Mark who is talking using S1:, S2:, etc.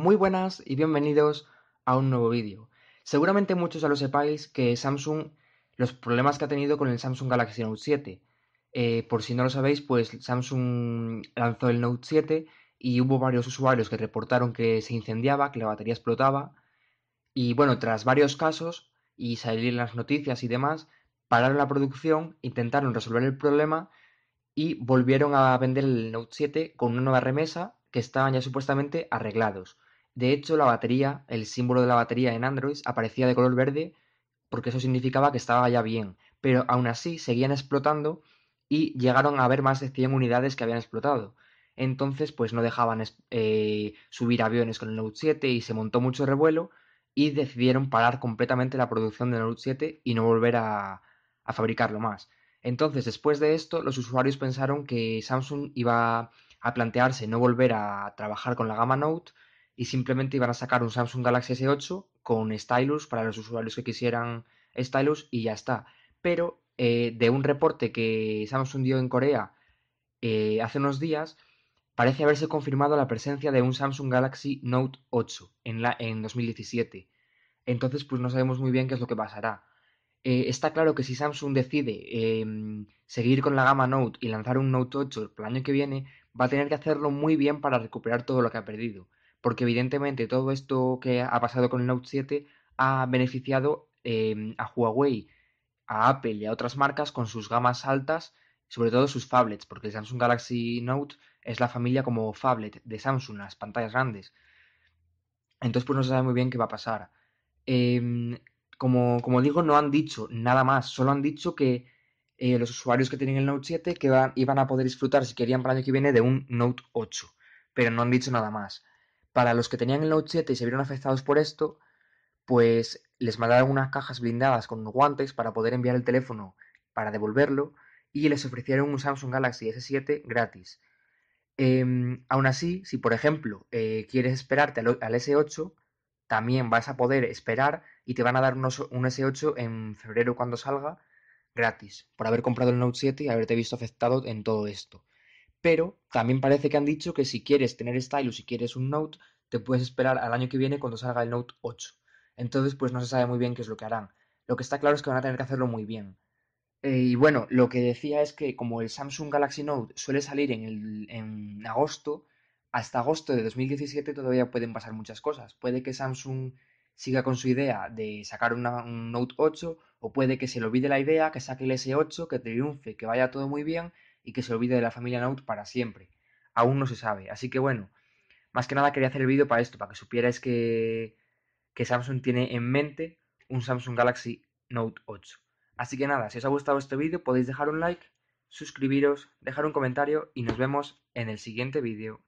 S1: Muy buenas y bienvenidos a un nuevo vídeo. Seguramente muchos ya lo sepáis que Samsung, los problemas que ha tenido con el Samsung Galaxy Note 7. Eh, por si no lo sabéis, pues Samsung lanzó el Note 7 y hubo varios usuarios que reportaron que se incendiaba, que la batería explotaba. Y bueno, tras varios casos y salir las noticias y demás, pararon la producción, intentaron resolver el problema y volvieron a vender el Note 7 con una nueva remesa que estaban ya supuestamente arreglados. De hecho, la batería, el símbolo de la batería en Android aparecía de color verde porque eso significaba que estaba ya bien, pero aún así seguían explotando y llegaron a haber más de 100 unidades que habían explotado. Entonces, pues no dejaban eh, subir aviones con el Note 7 y se montó mucho revuelo y decidieron parar completamente la producción del Note 7 y no volver a, a fabricarlo más. Entonces, después de esto, los usuarios pensaron que Samsung iba a plantearse no volver a trabajar con la gama Note y simplemente iban a sacar un Samsung Galaxy S8 con stylus para los usuarios que quisieran stylus y ya está. Pero eh, de un reporte que Samsung dio en Corea eh, hace unos días, parece haberse confirmado la presencia de un Samsung Galaxy Note 8 en, la, en 2017. Entonces, pues no sabemos muy bien qué es lo que pasará. Eh, está claro que si Samsung decide em, seguir con la gama Note y lanzar un Note 8 el año que viene, va a tener que hacerlo muy bien para recuperar todo lo que ha perdido porque evidentemente todo esto que ha pasado con el Note 7 ha beneficiado em, a Huawei, a Apple y a otras marcas con sus gamas altas, sobre todo sus tablets, porque el Samsung Galaxy Note es la familia como tablet de Samsung, las pantallas grandes. Entonces pues no se sabe muy bien qué va a pasar. Em, como, como, digo, no han dicho nada más, solo han dicho que eh, los usuarios que tienen el Note 7 que iban a poder disfrutar, si querían, para el año que viene de un Note 8, pero no han dicho nada más. Para los que tenían el Note 7 y se vieron afectados por esto, pues les mandaron unas cajas blindadas con unos guantes para poder enviar el teléfono para devolverlo y les ofrecieron un Samsung Galaxy S7 gratis. Eh, em, aún así, si por ejemplo eh, quieres esperarte al, S8, también vas a poder esperar y te van a dar un S8 en febrero cuando salga gratis, por haber comprado el Note 7 y haberte visto afectado en todo esto pero también parece que han dicho que si quieres tener Style o si quieres un Note, te puedes esperar al año que viene cuando salga el Note 8. Entonces, pues no se sabe muy bien qué es lo que harán. Lo que está claro es que van a tener que hacerlo muy bien. Eh, y bueno, lo que decía es que como el Samsung Galaxy Note suele salir en, el, en agosto, hasta agosto de 2017 todavía pueden pasar muchas cosas. Puede que Samsung siga con su idea de sacar un Note 8 o puede que se le olvide la idea, que saque el S8, que triunfe, que vaya todo muy bien y que se olvide de la familia Note para siempre. Aún no se sabe. Así que bueno, más que nada quería hacer el vídeo para esto, para que supierais que, que Samsung tiene en mente un Samsung Galaxy Note 8. Así que nada, si os ha gustado este vídeo podéis dejar un like, suscribiros, dejar un comentario y nos vemos en el siguiente vídeo.